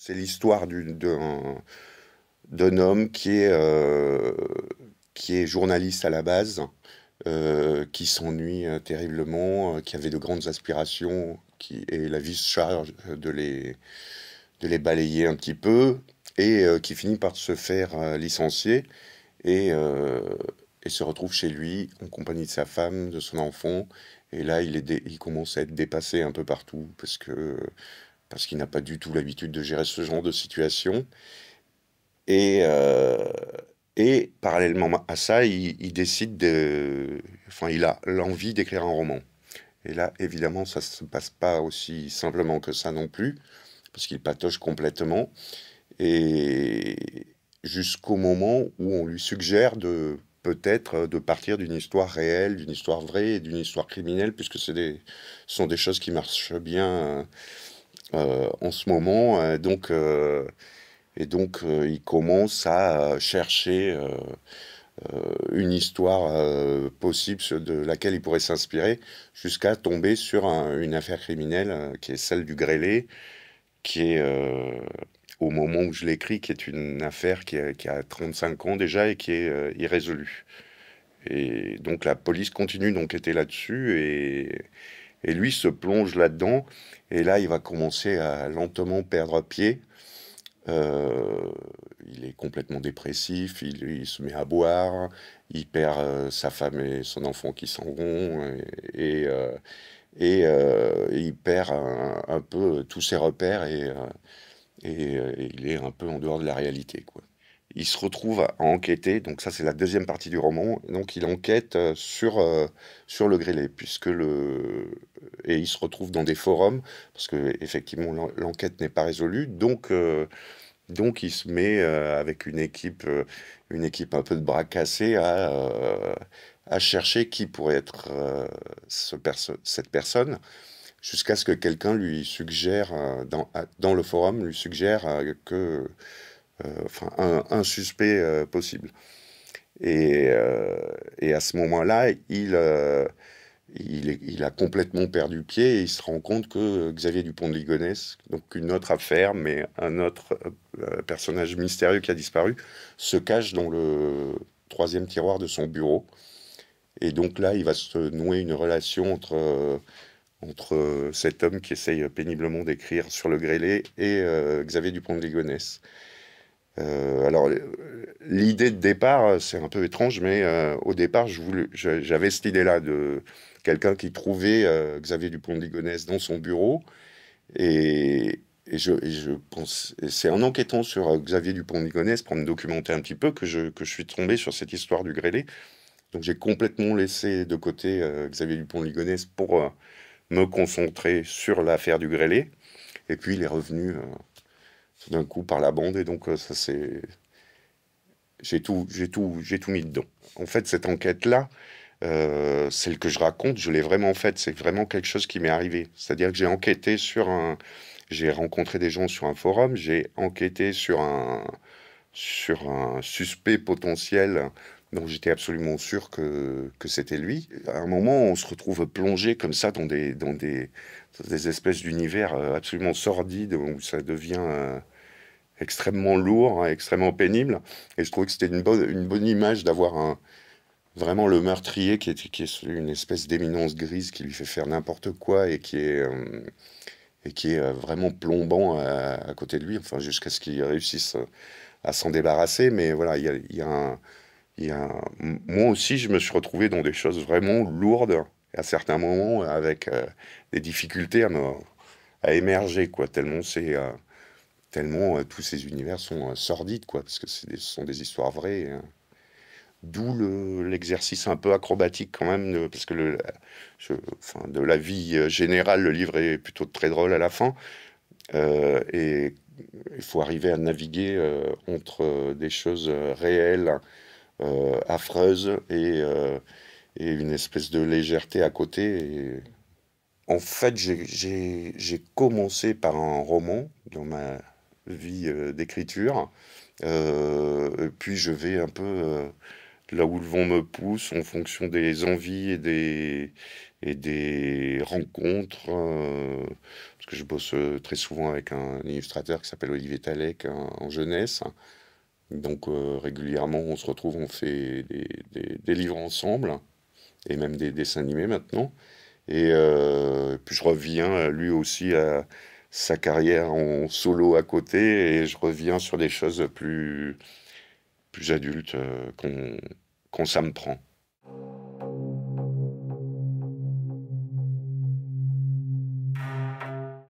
C'est l'histoire d'un homme qui est, euh, qui est journaliste à la base, euh, qui s'ennuie euh, terriblement, qui avait de grandes aspirations, qui, et la vie se charge de les, les balayer un petit peu, et qui finit par se faire licencier, et, et se retrouve chez lui, en compagnie de sa femme, de son enfant, et là, il, est il commence à être dépassé un peu partout parce que parce qu'il n'a pas du tout l'habitude de gérer ce genre de situation. Et, euh, et parallèlement à ça, il, décide de. Enfin, il a l'envie d'écrire un roman. Et là, évidemment, ça ne se passe pas aussi simplement que ça non plus, parce qu'il patoche complètement. Et jusqu'au moment où on lui suggère de peut-être euh, de partir d'une histoire réelle, d'une histoire vraie, d'une histoire criminelle, puisque ce sont des choses qui marchent bien. Euh, euh, en ce moment. Euh, donc, euh, et donc, il commence à chercher une histoire possible de laquelle il pourrait s'inspirer, jusqu'à tomber sur une affaire criminelle qui est celle du Grélé, qui est, au moment où je l'écris, qui est une affaire qui a, 35 ans déjà et qui est irrésolue. Et donc la police continue d'enquêter là-dessus et, et lui se plonge là-dedans. Et là, il va commencer à lentement perdre pied. Euh, il est complètement dépressif, il, se met à boire, il perd euh, sa femme et son enfant qui s'en vont, et, euh, il perd un, peu tous ses repères et, et il est un peu en dehors de la réalité. Quoi il se retrouve à enquêter, donc ça c'est la deuxième partie du roman, donc il enquête euh, sur, euh, sur le grillé, puisque le... et il se retrouve dans des forums, parce que effectivement l'enquête n'est pas résolue, donc, euh, donc il se met avec une équipe, une équipe un peu de bras cassés à, chercher qui pourrait être ce cette personne, jusqu'à ce que quelqu'un lui suggère, dans, dans le forum, lui suggère que euh, enfin un, suspect euh, possible. Euh, et, à ce moment-là, il, a complètement perdu pied et il se rend compte que Xavier Dupont de Ligonnès, donc une autre affaire, mais un autre personnage mystérieux qui a disparu, se cache dans le troisième tiroir de son bureau. Et donc là, il va se nouer une relation entre, cet homme qui essaye péniblement d'écrire sur le grêlé et Xavier Dupont de Ligonnès. Euh, alors, l'idée de départ, c'est un peu étrange, mais euh, au départ, j'avais cette idée-là de quelqu'un qui trouvait euh, Xavier Dupont de Ligonnès dans son bureau. Et, je, pense, c'est en enquêtant sur Xavier Dupont-Ligonnès pour me documenter un petit peu que je, suis tombé sur cette histoire du grêlé. Donc j'ai complètement laissé de côté Xavier Dupont-Ligonnès pour me concentrer sur l'affaire du grêlé. Et puis il est revenu d'un coup par la bande. Et donc, euh, ça c'est. J'ai tout, mis dedans. En fait, cette enquête-là, c'est euh, celle que je raconte, je l'ai vraiment faite. C'est vraiment quelque chose qui m'est arrivé. C'est-à-dire que j'ai enquêté sur un, j'ai rencontré des gens sur un forum, j'ai enquêté sur sur un suspect potentiel donc j'étais absolument sûr que, que c'était lui. À un moment, on se retrouve plongé comme ça dans des, dans des, des espèces d'univers euh, absolument sordides où ça devient euh, extrêmement lourd, hein, extrêmement pénible. Et je trouvais que c'était une bonne, une bonne image d'avoir un, vraiment le meurtrier qui est, qui est une espèce d'éminence grise qui lui fait faire n'importe quoi et qui est, euh, et qui est vraiment plombant à, côté de lui, enfin jusqu'à ce qu'il réussisse à s'en débarrasser. Mais voilà, il y a, y a un moi aussi, je me suis retrouvé dans des choses vraiment lourdes à certains moments avec euh, des difficultés à, émerger, quoi, tellement c'est. Euh, tellement euh, tous ces univers sont sordides, quoi, parce que ce sont des histoires vraies. Hein. D'où l'exercice un peu acrobatique quand même, parce que de la vie générale, le livre est plutôt très drôle à la fin. et il faut arriver à naviguer entre des choses réelles euh, affreuse euh, et, une espèce de légèreté à côté. En fait, j'ai commencé par un roman dans ma vie euh, d'écriture. puis je vais un peu là où le vent me pousse en fonction des envies et des, rencontres. parce que je bosse très souvent avec un illustrateur qui s'appelle Olivier Talek en jeunesse. Donc euh, régulièrement, on se retrouve, on fait des, livres ensemble, et même des, dessins animés maintenant. Et, euh, puis je reviens, euh, lui aussi, à sa carrière en solo à côté, et je reviens sur des choses plus, plus adultes, quand qu'on, ça me prend.